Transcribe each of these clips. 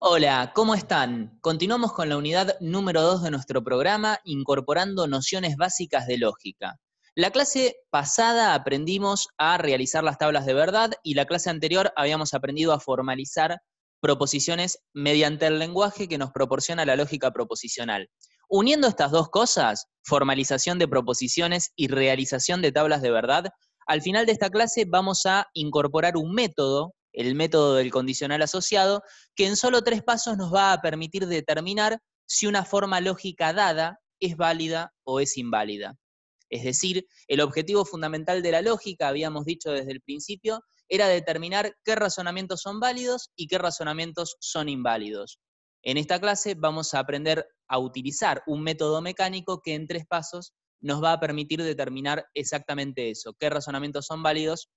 Hola, ¿cómo están? Continuamos con la unidad número 2 de nuestro programa, incorporando nociones básicas de lógica. La clase pasada aprendimos a realizar las tablas de verdad y la clase anterior habíamos aprendido a formalizar proposiciones mediante el lenguaje que nos proporciona la lógica proposicional. Uniendo estas dos cosas, formalización de proposiciones y realización de tablas de verdad, al final de esta clase vamos a incorporar un método el método del condicional asociado, que en solo tres pasos nos va a permitir determinar si una forma lógica dada es válida o es inválida. Es decir, el objetivo fundamental de la lógica, habíamos dicho desde el principio, era determinar qué razonamientos son válidos y qué razonamientos son inválidos. En esta clase vamos a aprender a utilizar un método mecánico que en tres pasos nos va a permitir determinar exactamente eso, qué razonamientos son válidos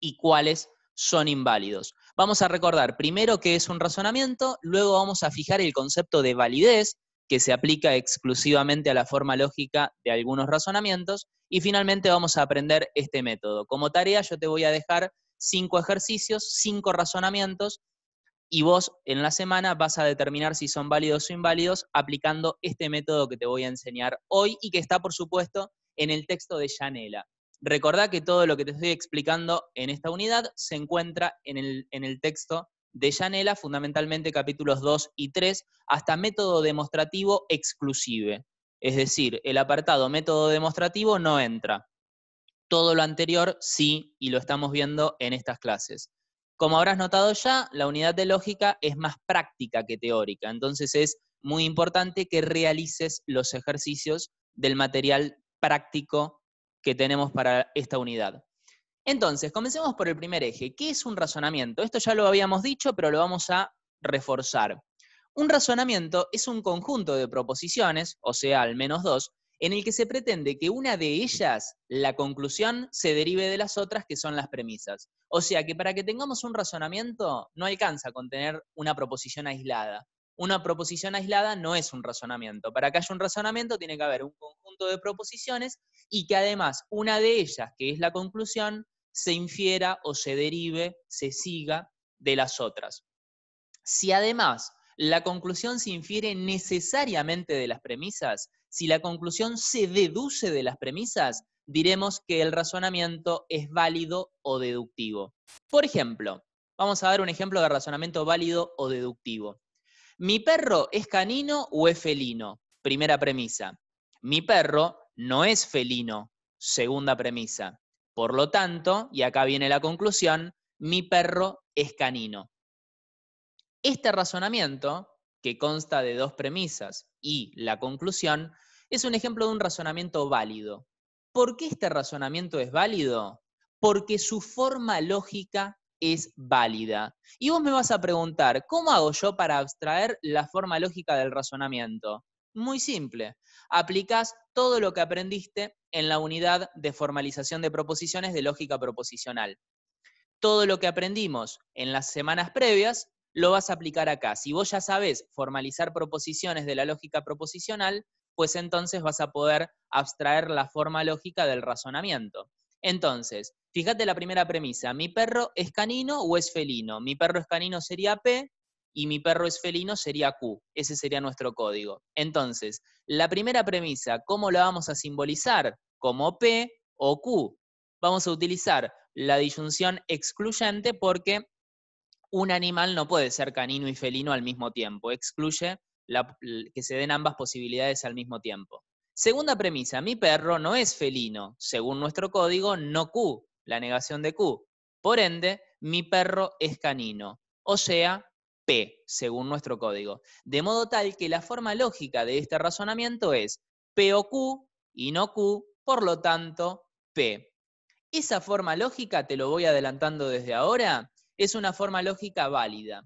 y cuáles son inválidos. Vamos a recordar primero qué es un razonamiento, luego vamos a fijar el concepto de validez, que se aplica exclusivamente a la forma lógica de algunos razonamientos, y finalmente vamos a aprender este método. Como tarea yo te voy a dejar cinco ejercicios, cinco razonamientos, y vos en la semana vas a determinar si son válidos o inválidos aplicando este método que te voy a enseñar hoy y que está, por supuesto, en el texto de Janela. Recordá que todo lo que te estoy explicando en esta unidad se encuentra en el, en el texto de Yanela, fundamentalmente capítulos 2 y 3, hasta método demostrativo exclusive. Es decir, el apartado método demostrativo no entra. Todo lo anterior sí, y lo estamos viendo en estas clases. Como habrás notado ya, la unidad de lógica es más práctica que teórica, entonces es muy importante que realices los ejercicios del material práctico que tenemos para esta unidad. Entonces, comencemos por el primer eje. ¿Qué es un razonamiento? Esto ya lo habíamos dicho, pero lo vamos a reforzar. Un razonamiento es un conjunto de proposiciones, o sea, al menos dos, en el que se pretende que una de ellas, la conclusión, se derive de las otras que son las premisas. O sea que para que tengamos un razonamiento no alcanza con tener una proposición aislada una proposición aislada no es un razonamiento. Para que haya un razonamiento tiene que haber un conjunto de proposiciones y que además una de ellas, que es la conclusión, se infiera o se derive, se siga de las otras. Si además la conclusión se infiere necesariamente de las premisas, si la conclusión se deduce de las premisas, diremos que el razonamiento es válido o deductivo. Por ejemplo, vamos a dar un ejemplo de razonamiento válido o deductivo. ¿Mi perro es canino o es felino? Primera premisa. Mi perro no es felino. Segunda premisa. Por lo tanto, y acá viene la conclusión, mi perro es canino. Este razonamiento, que consta de dos premisas y la conclusión, es un ejemplo de un razonamiento válido. ¿Por qué este razonamiento es válido? Porque su forma lógica es válida. Y vos me vas a preguntar, ¿cómo hago yo para abstraer la forma lógica del razonamiento? Muy simple. aplicas todo lo que aprendiste en la unidad de formalización de proposiciones de lógica proposicional. Todo lo que aprendimos en las semanas previas lo vas a aplicar acá. Si vos ya sabés formalizar proposiciones de la lógica proposicional, pues entonces vas a poder abstraer la forma lógica del razonamiento. Entonces, Fíjate la primera premisa, mi perro es canino o es felino. Mi perro es canino sería P y mi perro es felino sería Q. Ese sería nuestro código. Entonces, la primera premisa, ¿cómo la vamos a simbolizar? Como P o Q. Vamos a utilizar la disyunción excluyente porque un animal no puede ser canino y felino al mismo tiempo. Excluye que se den ambas posibilidades al mismo tiempo. Segunda premisa, mi perro no es felino, según nuestro código, no Q la negación de Q. Por ende, mi perro es canino, o sea, P, según nuestro código. De modo tal que la forma lógica de este razonamiento es P o Q y no Q, por lo tanto, P. Esa forma lógica, te lo voy adelantando desde ahora, es una forma lógica válida.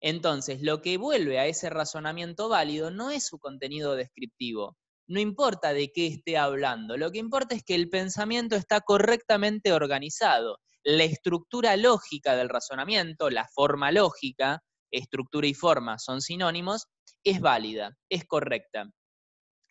Entonces, lo que vuelve a ese razonamiento válido no es su contenido descriptivo, no importa de qué esté hablando, lo que importa es que el pensamiento está correctamente organizado. La estructura lógica del razonamiento, la forma lógica, estructura y forma son sinónimos, es válida, es correcta.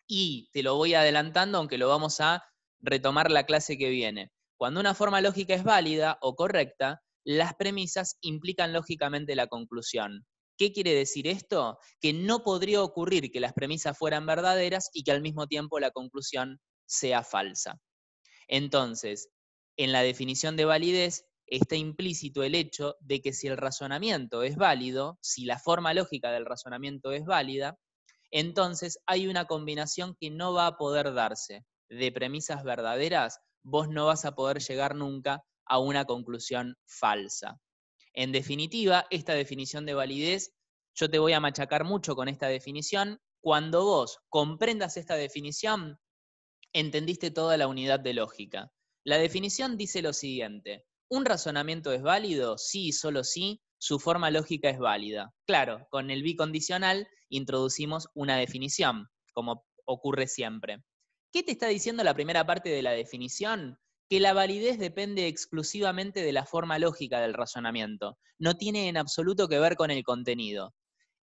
Y te lo voy adelantando, aunque lo vamos a retomar la clase que viene. Cuando una forma lógica es válida o correcta, las premisas implican lógicamente la conclusión. ¿Qué quiere decir esto? Que no podría ocurrir que las premisas fueran verdaderas y que al mismo tiempo la conclusión sea falsa. Entonces, en la definición de validez está implícito el hecho de que si el razonamiento es válido, si la forma lógica del razonamiento es válida, entonces hay una combinación que no va a poder darse de premisas verdaderas, vos no vas a poder llegar nunca a una conclusión falsa. En definitiva, esta definición de validez, yo te voy a machacar mucho con esta definición. Cuando vos comprendas esta definición, entendiste toda la unidad de lógica. La definición dice lo siguiente, ¿un razonamiento es válido? si y solo si su forma lógica es válida. Claro, con el bicondicional introducimos una definición, como ocurre siempre. ¿Qué te está diciendo la primera parte de la definición? que la validez depende exclusivamente de la forma lógica del razonamiento, no tiene en absoluto que ver con el contenido.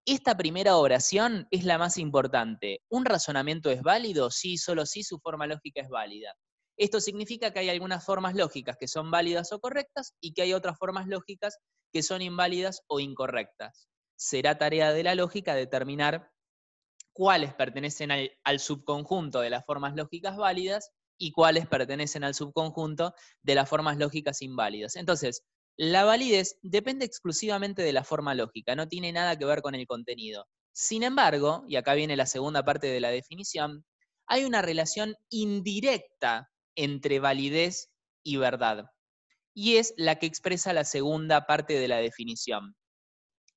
Esta primera oración es la más importante. ¿Un razonamiento es válido? Sí, solo si su forma lógica es válida. Esto significa que hay algunas formas lógicas que son válidas o correctas y que hay otras formas lógicas que son inválidas o incorrectas. Será tarea de la lógica determinar cuáles pertenecen al, subconjunto de las formas lógicas válidas y cuáles pertenecen al subconjunto de las formas lógicas inválidas. Entonces, la validez depende exclusivamente de la forma lógica, no tiene nada que ver con el contenido. Sin embargo, y acá viene la segunda parte de la definición, hay una relación indirecta entre validez y verdad, y es la que expresa la segunda parte de la definición.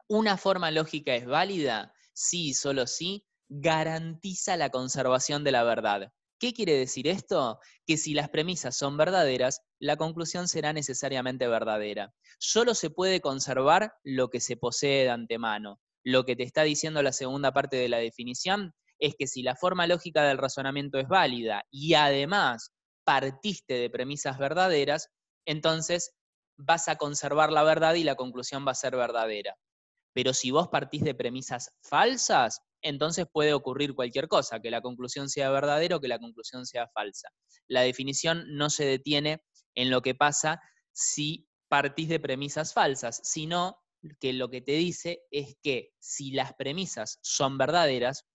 Una forma lógica es válida si sí, solo sí, garantiza la conservación de la verdad. ¿Qué quiere decir esto? Que si las premisas son verdaderas, la conclusión será necesariamente verdadera. Solo se puede conservar lo que se posee de antemano. Lo que te está diciendo la segunda parte de la definición es que si la forma lógica del razonamiento es válida y además partiste de premisas verdaderas, entonces vas a conservar la verdad y la conclusión va a ser verdadera. Pero si vos partís de premisas falsas, entonces puede ocurrir cualquier cosa, que la conclusión sea verdadera o que la conclusión sea falsa. La definición no se detiene en lo que pasa si partís de premisas falsas, sino que lo que te dice es que si las premisas son verdaderas,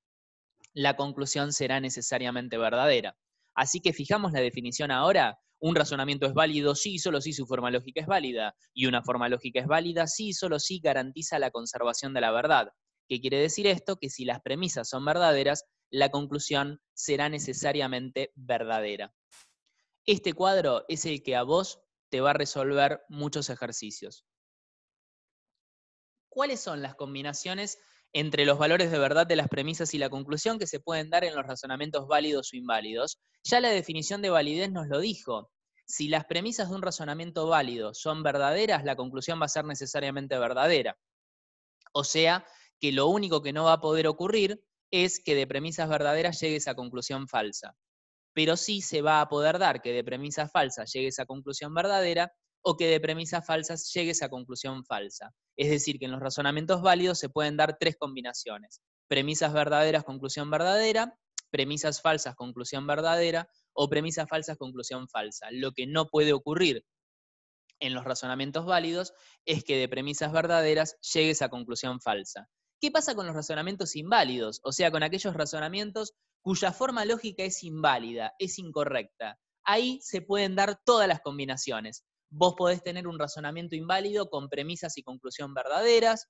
la conclusión será necesariamente verdadera. Así que fijamos la definición ahora. Un razonamiento es válido sí, solo si su forma lógica es válida. Y una forma lógica es válida sí, solo si garantiza la conservación de la verdad. ¿Qué quiere decir esto? Que si las premisas son verdaderas, la conclusión será necesariamente verdadera. Este cuadro es el que a vos te va a resolver muchos ejercicios. ¿Cuáles son las combinaciones entre los valores de verdad de las premisas y la conclusión que se pueden dar en los razonamientos válidos o inválidos? Ya la definición de validez nos lo dijo. Si las premisas de un razonamiento válido son verdaderas, la conclusión va a ser necesariamente verdadera. O sea, que lo único que no va a poder ocurrir es que de premisas verdaderas llegues a conclusión falsa. Pero sí se va a poder dar que de premisas falsas llegues a conclusión verdadera o que de premisas falsas llegues a conclusión falsa. Es decir, que en los razonamientos válidos se pueden dar tres combinaciones. Premisas verdaderas, conclusión verdadera, premisas falsas, conclusión verdadera, o premisas falsas, conclusión falsa. Lo que no puede ocurrir en los razonamientos válidos es que de premisas verdaderas llegues a conclusión falsa. ¿Qué pasa con los razonamientos inválidos? O sea, con aquellos razonamientos cuya forma lógica es inválida, es incorrecta. Ahí se pueden dar todas las combinaciones. Vos podés tener un razonamiento inválido con premisas y conclusión verdaderas,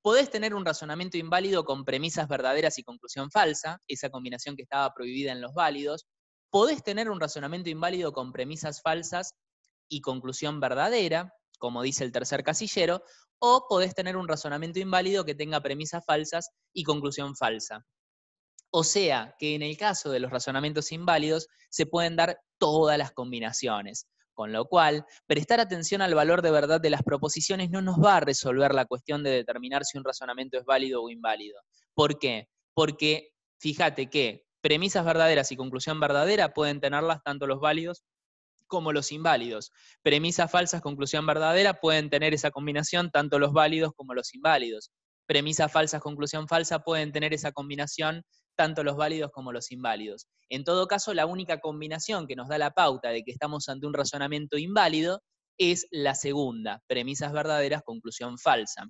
podés tener un razonamiento inválido con premisas verdaderas y conclusión falsa, esa combinación que estaba prohibida en los válidos, podés tener un razonamiento inválido con premisas falsas y conclusión verdadera, como dice el tercer casillero, o podés tener un razonamiento inválido que tenga premisas falsas y conclusión falsa. O sea, que en el caso de los razonamientos inválidos se pueden dar todas las combinaciones, con lo cual, prestar atención al valor de verdad de las proposiciones no nos va a resolver la cuestión de determinar si un razonamiento es válido o inválido. ¿Por qué? Porque fíjate que premisas verdaderas y conclusión verdadera pueden tenerlas tanto los válidos como los inválidos. Premisas falsas, conclusión verdadera, pueden tener esa combinación tanto los válidos como los inválidos. Premisas falsas, conclusión falsa, pueden tener esa combinación tanto los válidos como los inválidos. En todo caso, la única combinación que nos da la pauta de que estamos ante un razonamiento inválido es la segunda, premisas verdaderas, conclusión falsa.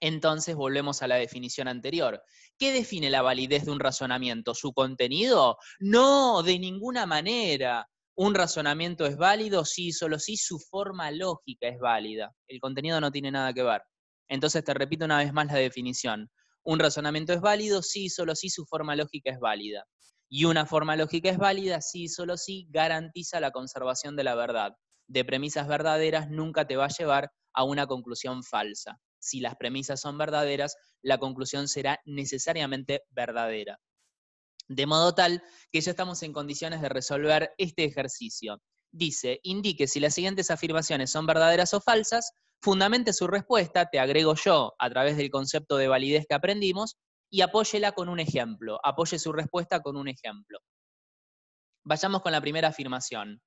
Entonces volvemos a la definición anterior. ¿Qué define la validez de un razonamiento? ¿Su contenido? No, de ninguna manera un razonamiento es válido sí solo si su forma lógica es válida. El contenido no tiene nada que ver. Entonces te repito una vez más la definición. Un razonamiento es válido sí solo si su forma lógica es válida. Y una forma lógica es válida sí solo si garantiza la conservación de la verdad. De premisas verdaderas nunca te va a llevar a una conclusión falsa. Si las premisas son verdaderas, la conclusión será necesariamente verdadera. De modo tal que ya estamos en condiciones de resolver este ejercicio. Dice, indique si las siguientes afirmaciones son verdaderas o falsas, fundamente su respuesta, te agrego yo, a través del concepto de validez que aprendimos, y apóyela con un ejemplo, apoye su respuesta con un ejemplo. Vayamos con la primera afirmación.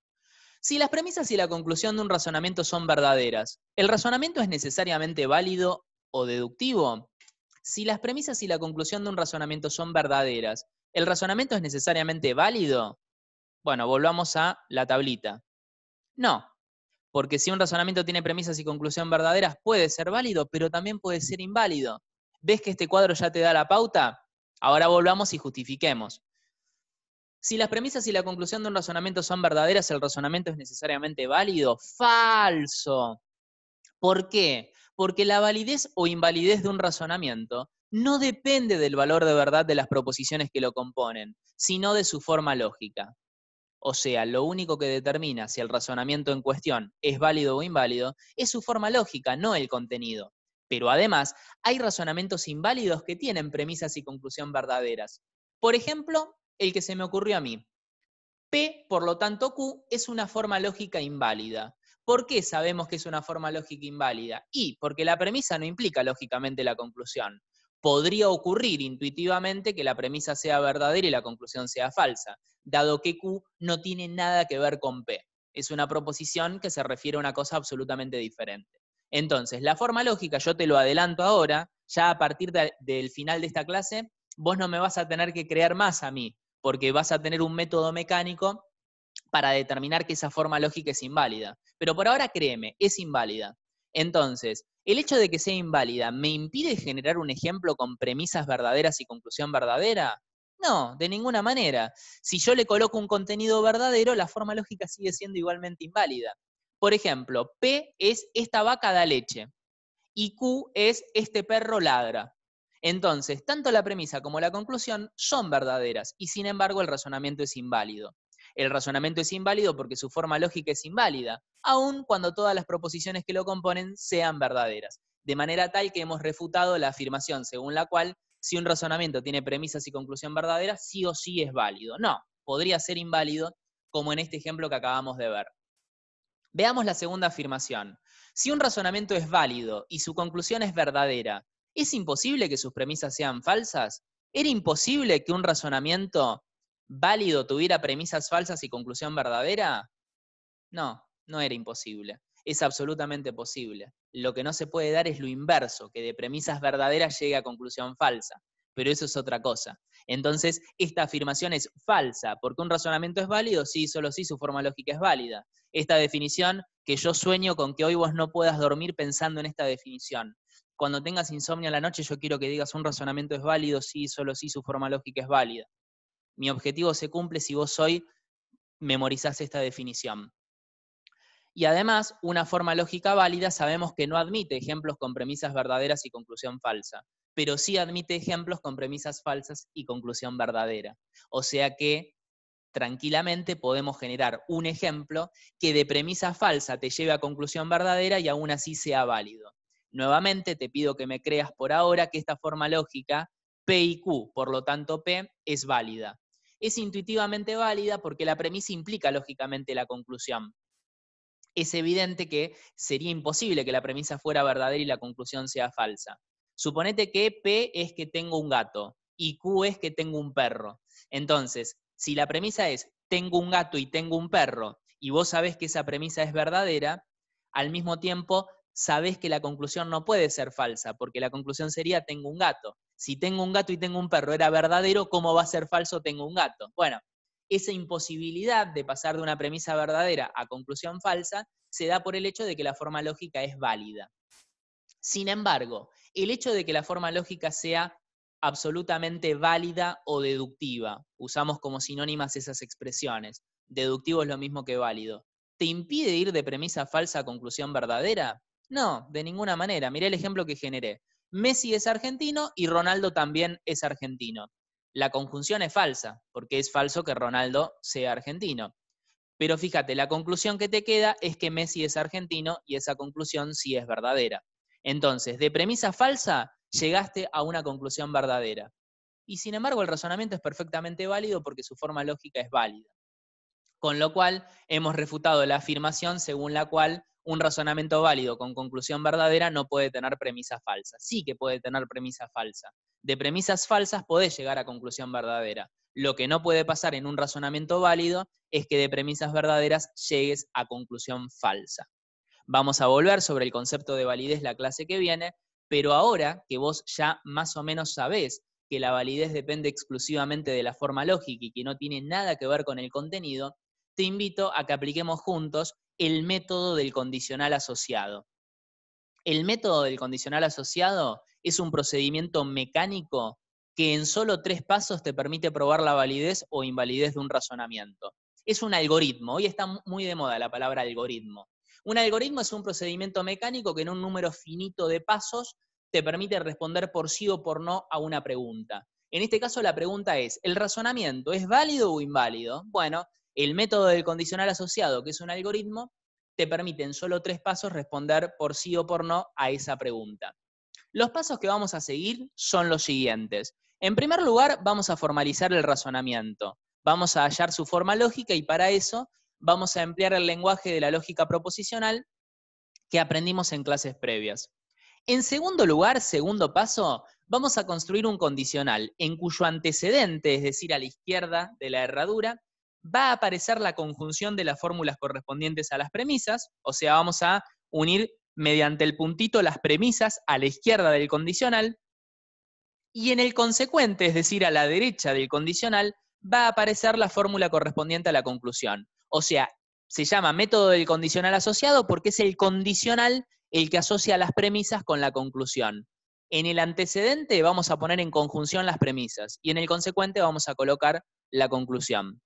Si las premisas y la conclusión de un razonamiento son verdaderas, ¿el razonamiento es necesariamente válido o deductivo? Si las premisas y la conclusión de un razonamiento son verdaderas, ¿El razonamiento es necesariamente válido? Bueno, volvamos a la tablita. No, porque si un razonamiento tiene premisas y conclusión verdaderas, puede ser válido, pero también puede ser inválido. ¿Ves que este cuadro ya te da la pauta? Ahora volvamos y justifiquemos. Si las premisas y la conclusión de un razonamiento son verdaderas, el razonamiento es necesariamente válido. Falso. ¿Por qué? Porque la validez o invalidez de un razonamiento no depende del valor de verdad de las proposiciones que lo componen, sino de su forma lógica. O sea, lo único que determina si el razonamiento en cuestión es válido o inválido es su forma lógica, no el contenido. Pero además, hay razonamientos inválidos que tienen premisas y conclusión verdaderas. Por ejemplo, el que se me ocurrió a mí. P, por lo tanto, Q es una forma lógica inválida. ¿Por qué sabemos que es una forma lógica inválida? Y porque la premisa no implica lógicamente la conclusión podría ocurrir intuitivamente que la premisa sea verdadera y la conclusión sea falsa, dado que Q no tiene nada que ver con P. Es una proposición que se refiere a una cosa absolutamente diferente. Entonces, la forma lógica, yo te lo adelanto ahora, ya a partir del final de esta clase, vos no me vas a tener que crear más a mí, porque vas a tener un método mecánico para determinar que esa forma lógica es inválida. Pero por ahora créeme, es inválida. Entonces, el hecho de que sea inválida, ¿me impide generar un ejemplo con premisas verdaderas y conclusión verdadera? No, de ninguna manera. Si yo le coloco un contenido verdadero, la forma lógica sigue siendo igualmente inválida. Por ejemplo, P es esta vaca da leche y Q es este perro ladra. Entonces, tanto la premisa como la conclusión son verdaderas y sin embargo el razonamiento es inválido el razonamiento es inválido porque su forma lógica es inválida, aun cuando todas las proposiciones que lo componen sean verdaderas. De manera tal que hemos refutado la afirmación según la cual si un razonamiento tiene premisas y conclusión verdadera, sí o sí es válido. No, podría ser inválido, como en este ejemplo que acabamos de ver. Veamos la segunda afirmación. Si un razonamiento es válido y su conclusión es verdadera, ¿es imposible que sus premisas sean falsas? ¿Era imposible que un razonamiento válido tuviera premisas falsas y conclusión verdadera? No, no era imposible. Es absolutamente posible. Lo que no se puede dar es lo inverso, que de premisas verdaderas llegue a conclusión falsa. Pero eso es otra cosa. Entonces, esta afirmación es falsa, porque un razonamiento es válido si y solo si sí, su forma lógica es válida. Esta definición, que yo sueño con que hoy vos no puedas dormir pensando en esta definición. Cuando tengas insomnio en la noche, yo quiero que digas un razonamiento es válido si sí, solo si su forma lógica es válida mi objetivo se cumple si vos hoy memorizás esta definición. Y además, una forma lógica válida sabemos que no admite ejemplos con premisas verdaderas y conclusión falsa, pero sí admite ejemplos con premisas falsas y conclusión verdadera. O sea que tranquilamente podemos generar un ejemplo que de premisa falsa te lleve a conclusión verdadera y aún así sea válido. Nuevamente te pido que me creas por ahora que esta forma lógica P y Q, por lo tanto P, es válida es intuitivamente válida porque la premisa implica lógicamente la conclusión. Es evidente que sería imposible que la premisa fuera verdadera y la conclusión sea falsa. Suponete que P es que tengo un gato y Q es que tengo un perro. Entonces, si la premisa es tengo un gato y tengo un perro y vos sabés que esa premisa es verdadera, al mismo tiempo sabes que la conclusión no puede ser falsa, porque la conclusión sería tengo un gato. Si tengo un gato y tengo un perro era verdadero, ¿cómo va a ser falso tengo un gato? Bueno, esa imposibilidad de pasar de una premisa verdadera a conclusión falsa se da por el hecho de que la forma lógica es válida. Sin embargo, el hecho de que la forma lógica sea absolutamente válida o deductiva, usamos como sinónimas esas expresiones, deductivo es lo mismo que válido, ¿te impide ir de premisa falsa a conclusión verdadera? No, de ninguna manera. Miré el ejemplo que generé. Messi es argentino y Ronaldo también es argentino. La conjunción es falsa, porque es falso que Ronaldo sea argentino. Pero fíjate, la conclusión que te queda es que Messi es argentino y esa conclusión sí es verdadera. Entonces, de premisa falsa, llegaste a una conclusión verdadera. Y sin embargo, el razonamiento es perfectamente válido porque su forma lógica es válida. Con lo cual, hemos refutado la afirmación según la cual un razonamiento válido con conclusión verdadera no puede tener premisa falsa. Sí que puede tener premisa falsa. De premisas falsas podés llegar a conclusión verdadera. Lo que no puede pasar en un razonamiento válido es que de premisas verdaderas llegues a conclusión falsa. Vamos a volver sobre el concepto de validez la clase que viene, pero ahora que vos ya más o menos sabés que la validez depende exclusivamente de la forma lógica y que no tiene nada que ver con el contenido, te invito a que apliquemos juntos el método del condicional asociado. El método del condicional asociado es un procedimiento mecánico que en solo tres pasos te permite probar la validez o invalidez de un razonamiento. Es un algoritmo, hoy está muy de moda la palabra algoritmo. Un algoritmo es un procedimiento mecánico que en un número finito de pasos te permite responder por sí o por no a una pregunta. En este caso la pregunta es, ¿el razonamiento es válido o inválido? Bueno, el método del condicional asociado, que es un algoritmo, te permite en solo tres pasos responder por sí o por no a esa pregunta. Los pasos que vamos a seguir son los siguientes. En primer lugar, vamos a formalizar el razonamiento. Vamos a hallar su forma lógica y para eso vamos a emplear el lenguaje de la lógica proposicional que aprendimos en clases previas. En segundo lugar, segundo paso, vamos a construir un condicional en cuyo antecedente, es decir, a la izquierda de la herradura, va a aparecer la conjunción de las fórmulas correspondientes a las premisas, o sea, vamos a unir mediante el puntito las premisas a la izquierda del condicional, y en el consecuente, es decir, a la derecha del condicional, va a aparecer la fórmula correspondiente a la conclusión. O sea, se llama método del condicional asociado porque es el condicional el que asocia las premisas con la conclusión. En el antecedente vamos a poner en conjunción las premisas y en el consecuente vamos a colocar la conclusión.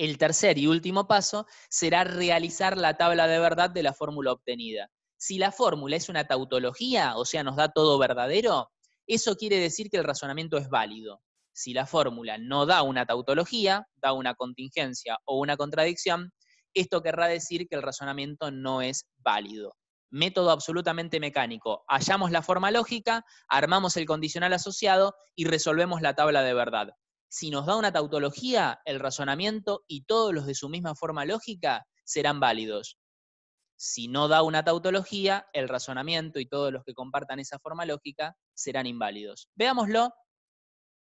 El tercer y último paso será realizar la tabla de verdad de la fórmula obtenida. Si la fórmula es una tautología, o sea, nos da todo verdadero, eso quiere decir que el razonamiento es válido. Si la fórmula no da una tautología, da una contingencia o una contradicción, esto querrá decir que el razonamiento no es válido. Método absolutamente mecánico. Hallamos la forma lógica, armamos el condicional asociado y resolvemos la tabla de verdad si nos da una tautología, el razonamiento y todos los de su misma forma lógica serán válidos. Si no da una tautología, el razonamiento y todos los que compartan esa forma lógica serán inválidos. Veámoslo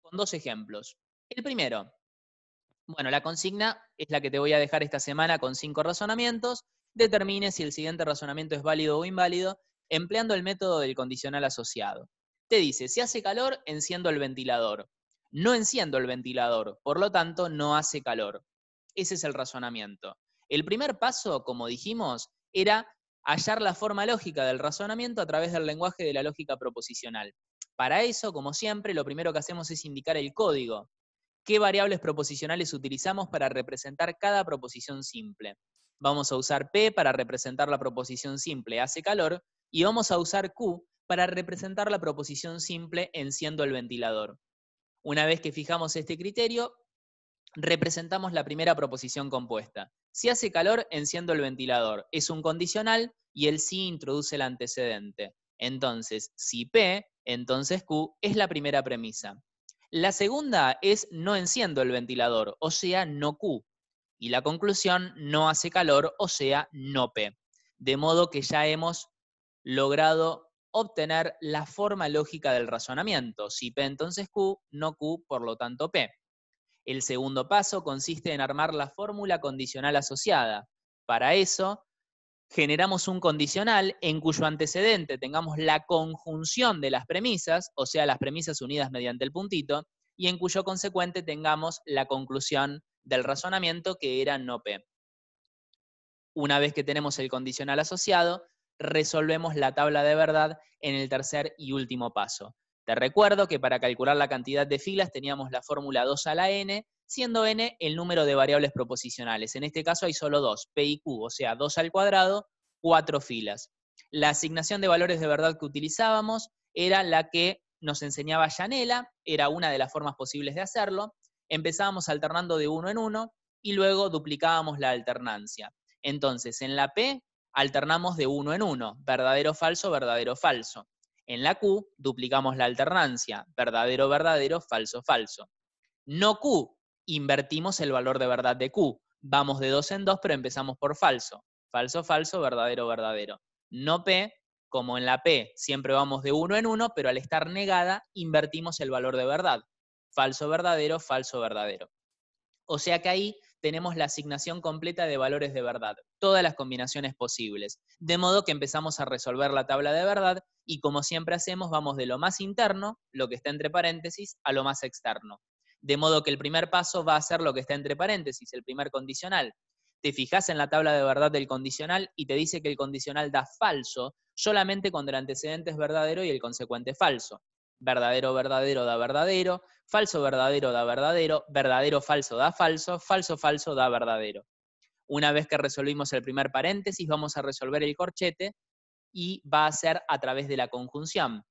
con dos ejemplos. El primero, bueno, la consigna es la que te voy a dejar esta semana con cinco razonamientos. Determine si el siguiente razonamiento es válido o inválido empleando el método del condicional asociado. Te dice, si hace calor, enciendo el ventilador no enciendo el ventilador, por lo tanto no hace calor. Ese es el razonamiento. El primer paso, como dijimos, era hallar la forma lógica del razonamiento a través del lenguaje de la lógica proposicional. Para eso, como siempre, lo primero que hacemos es indicar el código. ¿Qué variables proposicionales utilizamos para representar cada proposición simple? Vamos a usar P para representar la proposición simple hace calor y vamos a usar Q para representar la proposición simple enciendo el ventilador. Una vez que fijamos este criterio, representamos la primera proposición compuesta. Si hace calor, enciendo el ventilador. Es un condicional y el sí introduce el antecedente. Entonces, si P, entonces Q es la primera premisa. La segunda es no enciendo el ventilador, o sea, no Q. Y la conclusión, no hace calor, o sea, no P. De modo que ya hemos logrado obtener la forma lógica del razonamiento. Si P entonces Q, no Q, por lo tanto P. El segundo paso consiste en armar la fórmula condicional asociada. Para eso, generamos un condicional en cuyo antecedente tengamos la conjunción de las premisas, o sea, las premisas unidas mediante el puntito, y en cuyo consecuente tengamos la conclusión del razonamiento que era no P. Una vez que tenemos el condicional asociado, resolvemos la tabla de verdad en el tercer y último paso. Te recuerdo que para calcular la cantidad de filas teníamos la fórmula 2 a la n, siendo n el número de variables proposicionales. En este caso hay solo dos, p y q, o sea, 2 al cuadrado, 4 filas. La asignación de valores de verdad que utilizábamos era la que nos enseñaba Yanela, era una de las formas posibles de hacerlo. Empezábamos alternando de uno en uno y luego duplicábamos la alternancia. Entonces, en la P alternamos de uno en uno, verdadero, falso, verdadero, falso. En la Q duplicamos la alternancia, verdadero, verdadero, falso, falso. No Q, invertimos el valor de verdad de Q. Vamos de dos en dos, pero empezamos por falso. Falso, falso, verdadero, verdadero. No P, como en la P siempre vamos de uno en uno, pero al estar negada invertimos el valor de verdad. Falso, verdadero, falso, verdadero. O sea que ahí tenemos la asignación completa de valores de verdad, todas las combinaciones posibles. De modo que empezamos a resolver la tabla de verdad y como siempre hacemos, vamos de lo más interno, lo que está entre paréntesis, a lo más externo. De modo que el primer paso va a ser lo que está entre paréntesis, el primer condicional. Te fijas en la tabla de verdad del condicional y te dice que el condicional da falso solamente cuando el antecedente es verdadero y el consecuente falso verdadero, verdadero da verdadero, falso, verdadero da verdadero, verdadero, falso da falso, falso, falso da verdadero. Una vez que resolvimos el primer paréntesis, vamos a resolver el corchete y va a ser a través de la conjunción.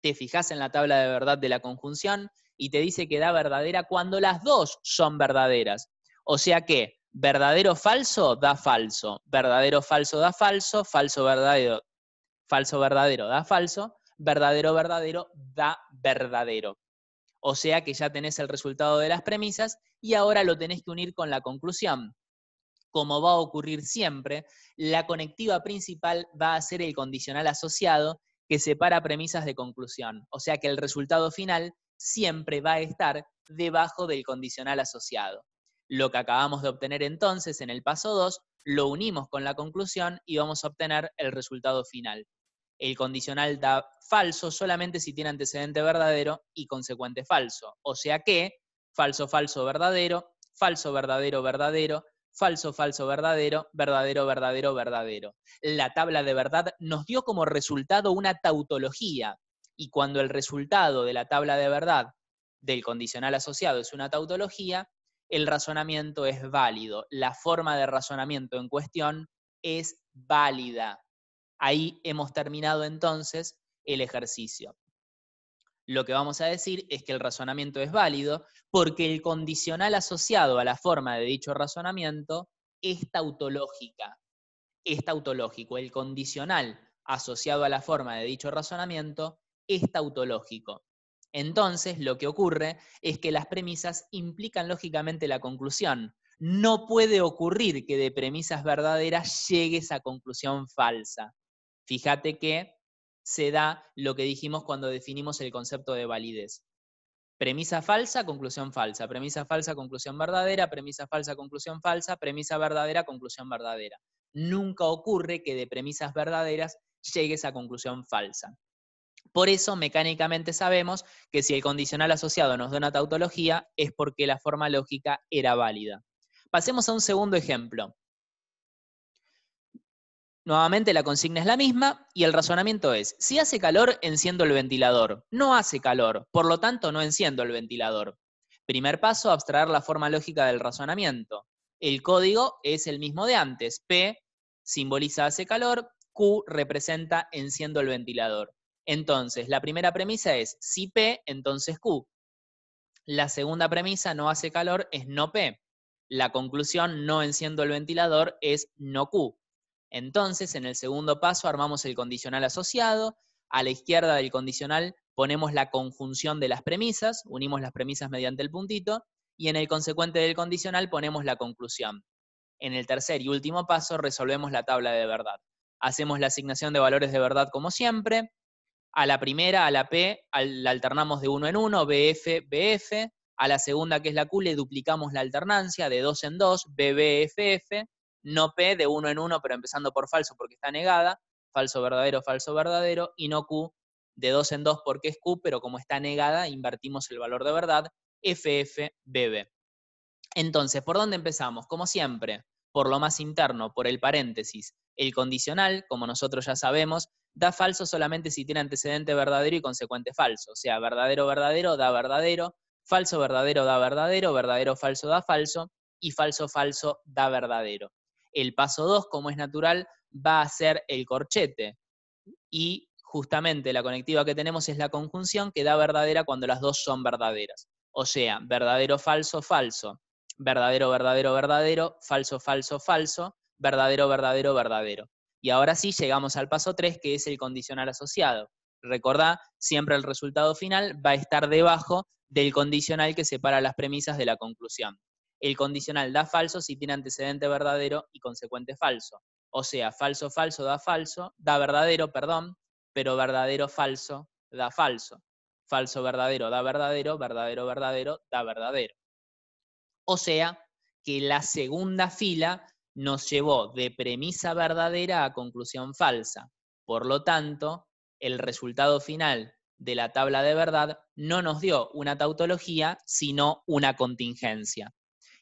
Te fijas en la tabla de verdad de la conjunción y te dice que da verdadera cuando las dos son verdaderas. O sea que verdadero falso da falso, verdadero falso da falso, falso verdadero, falso verdadero da falso, verdadero, verdadero da verdadero. O sea que ya tenés el resultado de las premisas y ahora lo tenés que unir con la conclusión. Como va a ocurrir siempre, la conectiva principal va a ser el condicional asociado que separa premisas de conclusión. O sea que el resultado final siempre va a estar debajo del condicional asociado. Lo que acabamos de obtener entonces en el paso 2 lo unimos con la conclusión y vamos a obtener el resultado final. El condicional da falso solamente si tiene antecedente verdadero y consecuente falso. O sea que falso, falso, verdadero, falso, verdadero, verdadero, falso, falso, verdadero, verdadero, verdadero, verdadero. La tabla de verdad nos dio como resultado una tautología y cuando el resultado de la tabla de verdad del condicional asociado es una tautología, el razonamiento es válido, la forma de razonamiento en cuestión es válida. Ahí hemos terminado entonces el ejercicio. Lo que vamos a decir es que el razonamiento es válido porque el condicional asociado a la forma de dicho razonamiento es tautológica. Es tautológico. El condicional asociado a la forma de dicho razonamiento es tautológico. Entonces, lo que ocurre es que las premisas implican lógicamente la conclusión. No puede ocurrir que de premisas verdaderas llegue esa conclusión falsa fíjate que se da lo que dijimos cuando definimos el concepto de validez. Premisa falsa, conclusión falsa. Premisa falsa, conclusión verdadera. Premisa falsa, conclusión falsa. Premisa verdadera, conclusión verdadera. Nunca ocurre que de premisas verdaderas llegues a conclusión falsa. Por eso, mecánicamente sabemos que si el condicional asociado nos da una tautología, es porque la forma lógica era válida. Pasemos a un segundo ejemplo. Nuevamente la consigna es la misma y el razonamiento es, si hace calor, enciendo el ventilador. No hace calor, por lo tanto no enciendo el ventilador. Primer paso, abstraer la forma lógica del razonamiento. El código es el mismo de antes. P simboliza hace calor, Q representa enciendo el ventilador. Entonces, la primera premisa es, si P, entonces Q. La segunda premisa, no hace calor, es no P. La conclusión, no enciendo el ventilador, es no Q. Entonces, en el segundo paso armamos el condicional asociado, a la izquierda del condicional ponemos la conjunción de las premisas, unimos las premisas mediante el puntito, y en el consecuente del condicional ponemos la conclusión. En el tercer y último paso resolvemos la tabla de verdad. Hacemos la asignación de valores de verdad como siempre, a la primera, a la P, la alternamos de uno en uno, BF, BF, a la segunda que es la Q le duplicamos la alternancia de dos en dos, BBFF, no P de uno en 1, pero empezando por falso porque está negada, falso verdadero, falso verdadero, y no Q de dos en dos porque es Q, pero como está negada, invertimos el valor de verdad, FFBB. Entonces, ¿por dónde empezamos? Como siempre, por lo más interno, por el paréntesis. El condicional, como nosotros ya sabemos, da falso solamente si tiene antecedente verdadero y consecuente falso. O sea, verdadero, verdadero, da verdadero, falso, verdadero, da verdadero, verdadero, falso, da falso, y falso, falso, da verdadero el paso 2, como es natural, va a ser el corchete. Y justamente la conectiva que tenemos es la conjunción que da verdadera cuando las dos son verdaderas. O sea, verdadero, falso, falso. Verdadero, verdadero, verdadero. Falso, falso, falso. Verdadero, verdadero, verdadero. Y ahora sí llegamos al paso 3, que es el condicional asociado. Recordá, siempre el resultado final va a estar debajo del condicional que separa las premisas de la conclusión el condicional da falso si tiene antecedente verdadero y consecuente falso. O sea, falso, falso da falso, da verdadero, perdón, pero verdadero, falso da falso. Falso, verdadero da verdadero, verdadero, verdadero da verdadero. O sea, que la segunda fila nos llevó de premisa verdadera a conclusión falsa. Por lo tanto, el resultado final de la tabla de verdad no nos dio una tautología, sino una contingencia.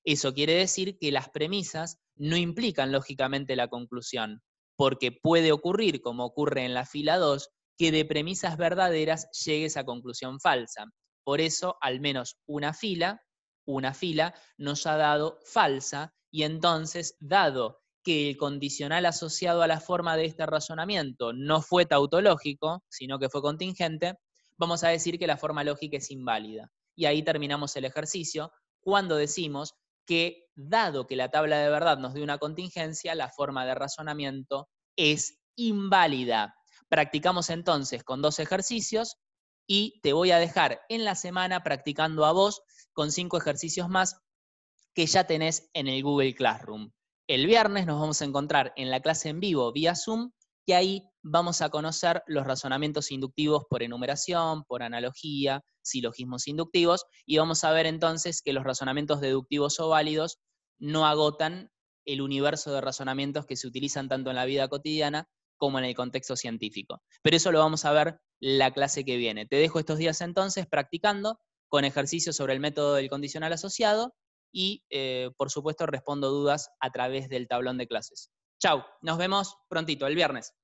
Eso quiere decir que las premisas no implican lógicamente la conclusión, porque puede ocurrir, como ocurre en la fila 2, que de premisas verdaderas llegue esa conclusión falsa. Por eso, al menos una fila, una fila, nos ha dado falsa, y entonces, dado que el condicional asociado a la forma de este razonamiento no fue tautológico, sino que fue contingente, vamos a decir que la forma lógica es inválida. Y ahí terminamos el ejercicio cuando decimos que dado que la tabla de verdad nos dé una contingencia, la forma de razonamiento es inválida. Practicamos entonces con dos ejercicios y te voy a dejar en la semana practicando a vos con cinco ejercicios más que ya tenés en el Google Classroom. El viernes nos vamos a encontrar en la clase en vivo vía Zoom y ahí vamos a conocer los razonamientos inductivos por enumeración, por analogía, silogismos inductivos, y vamos a ver entonces que los razonamientos deductivos o válidos no agotan el universo de razonamientos que se utilizan tanto en la vida cotidiana como en el contexto científico. Pero eso lo vamos a ver la clase que viene. Te dejo estos días entonces practicando con ejercicios sobre el método del condicional asociado y, eh, por supuesto, respondo dudas a través del tablón de clases. Chau, nos vemos prontito, el viernes.